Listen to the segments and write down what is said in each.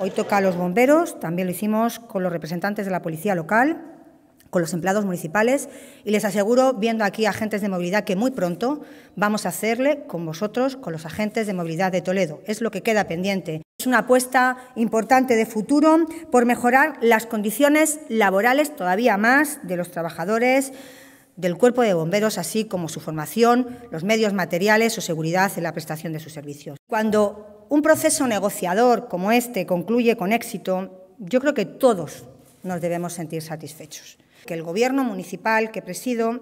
Hoy toca a los bomberos, también lo hicimos con los representantes de la policía local, con los empleados municipales y les aseguro, viendo aquí agentes de movilidad, que muy pronto vamos a hacerle con vosotros, con los agentes de movilidad de Toledo. Es lo que queda pendiente. Es una apuesta importante de futuro por mejorar las condiciones laborales todavía más de los trabajadores del cuerpo de bomberos, así como su formación, los medios materiales o seguridad en la prestación de sus servicios. Cuando un proceso negociador como este concluye con éxito, yo creo que todos nos debemos sentir satisfechos. Que el Gobierno municipal que presido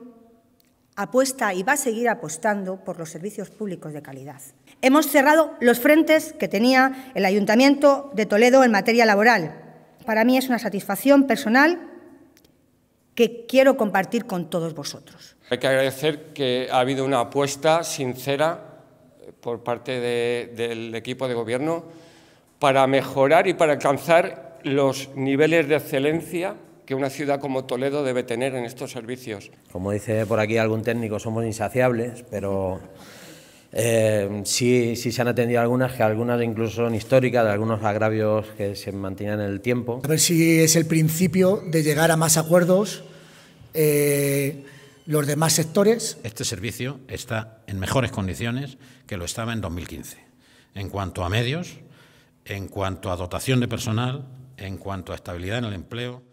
apuesta y va a seguir apostando por los servicios públicos de calidad. Hemos cerrado los frentes que tenía el Ayuntamiento de Toledo en materia laboral. Para mí es una satisfacción personal que quiero compartir con todos vosotros. Hay que agradecer que ha habido una apuesta sincera por parte del equipo de gobierno para mejorar y para alcanzar los niveles de excelencia que una ciudad como Toledo debe tener en estos servicios. Como dice por aquí algún técnico, somos insaciables, pero eh, sí, sí, se han atendido algunas, que algunas incluso son históricas, de algunos agravios que se mantienen en el tiempo. A ver si es el principio de llegar a más acuerdos. Eh, los demás sectores. Este servicio está en mejores condiciones que lo estaba en 2015, en cuanto a medios, en cuanto a dotación de personal, en cuanto a estabilidad en el empleo.